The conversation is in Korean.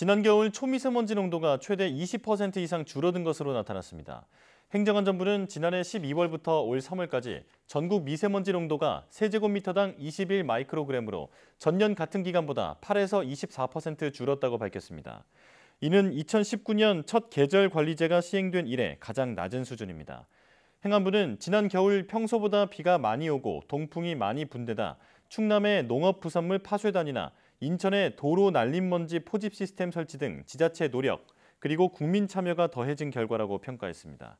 지난 겨울 초미세먼지 농도가 최대 20% 이상 줄어든 것으로 나타났습니다. 행정안전부는 지난해 12월부터 올 3월까지 전국 미세먼지 농도가 세제곱미터당 21 마이크로그램으로 전년 같은 기간보다 8에서 24% 줄었다고 밝혔습니다. 이는 2019년 첫 계절 관리제가 시행된 이래 가장 낮은 수준입니다. 행안부는 지난 겨울 평소보다 비가 많이 오고 동풍이 많이 분대다 충남의 농업부산물 파쇄단이나 인천에 도로 날림먼지 포집 시스템 설치 등 지자체 노력, 그리고 국민 참여가 더해진 결과라고 평가했습니다.